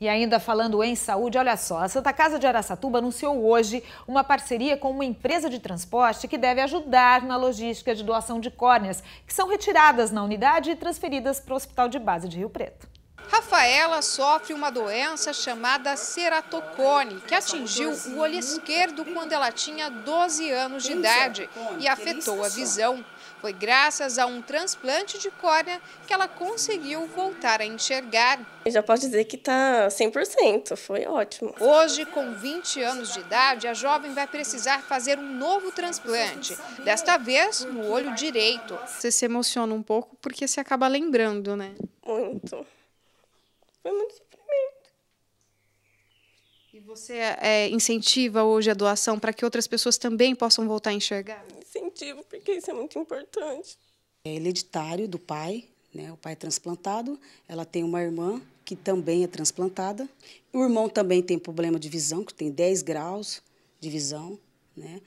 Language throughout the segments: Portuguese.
E ainda falando em saúde, olha só, a Santa Casa de Araçatuba anunciou hoje uma parceria com uma empresa de transporte que deve ajudar na logística de doação de córneas, que são retiradas na unidade e transferidas para o Hospital de Base de Rio Preto. Rafaela sofre uma doença chamada ceratocone, que atingiu o olho esquerdo quando ela tinha 12 anos de idade e afetou a é visão. Foi graças a um transplante de córnea que ela conseguiu voltar a enxergar. Eu já posso dizer que está 100%, foi ótimo. Hoje, com 20 anos de idade, a jovem vai precisar fazer um novo transplante, desta vez no olho direito. Você se emociona um pouco porque se acaba lembrando, né? Muito. Foi muito sofrimento. E você é, incentiva hoje a doação para que outras pessoas também possam voltar a enxergar? Incentivo, porque isso é muito importante. É hereditário do pai, né? O pai é transplantado, ela tem uma irmã que também é transplantada. O irmão também tem problema de visão, que tem 10 graus de visão, né?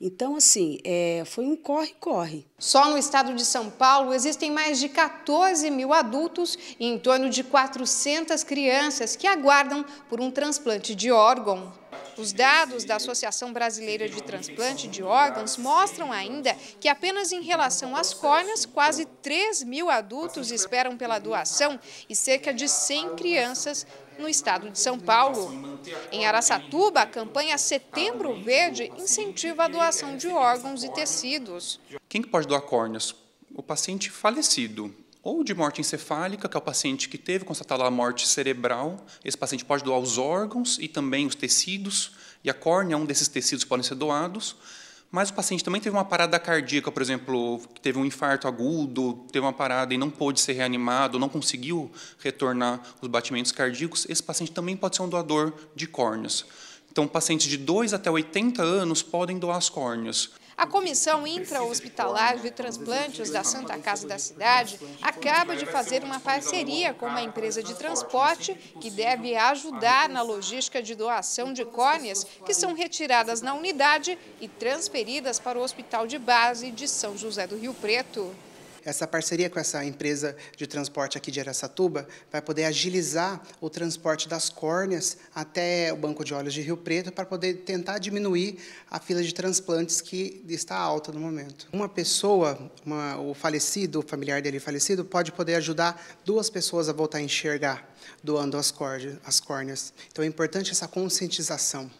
Então, assim, é, foi um corre-corre. Só no estado de São Paulo existem mais de 14 mil adultos e em torno de 400 crianças que aguardam por um transplante de órgão. Os dados da Associação Brasileira de Transplante de Órgãos mostram ainda que apenas em relação às córneas, quase 3 mil adultos esperam pela doação e cerca de 100 crianças no estado de São Paulo, em Araçatuba, a campanha Setembro Verde incentiva a doação de órgãos e tecidos. Quem pode doar córneas? O paciente falecido, ou de morte encefálica, que é o paciente que teve constatada a morte cerebral. Esse paciente pode doar os órgãos e também os tecidos, e a córnea é um desses tecidos que podem ser doados. Mas o paciente também teve uma parada cardíaca, por exemplo, teve um infarto agudo, teve uma parada e não pôde ser reanimado, não conseguiu retornar os batimentos cardíacos, esse paciente também pode ser um doador de córneas. Então, pacientes de 2 até 80 anos podem doar as córneas. A Comissão Intra-Hospitalar de Transplantes da Santa Casa da Cidade acaba de fazer uma parceria com uma empresa de transporte que deve ajudar na logística de doação de córneas que são retiradas na unidade e transferidas para o Hospital de Base de São José do Rio Preto. Essa parceria com essa empresa de transporte aqui de Aracatuba vai poder agilizar o transporte das córneas até o Banco de Olhos de Rio Preto para poder tentar diminuir a fila de transplantes que está alta no momento. Uma pessoa, uma, o falecido, o familiar dele falecido, pode poder ajudar duas pessoas a voltar a enxergar doando as córneas. Então é importante essa conscientização.